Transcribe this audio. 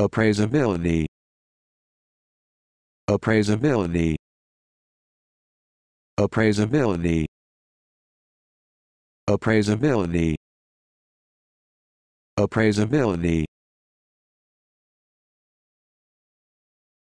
appraisability appraisability appraisability appraisability appraisability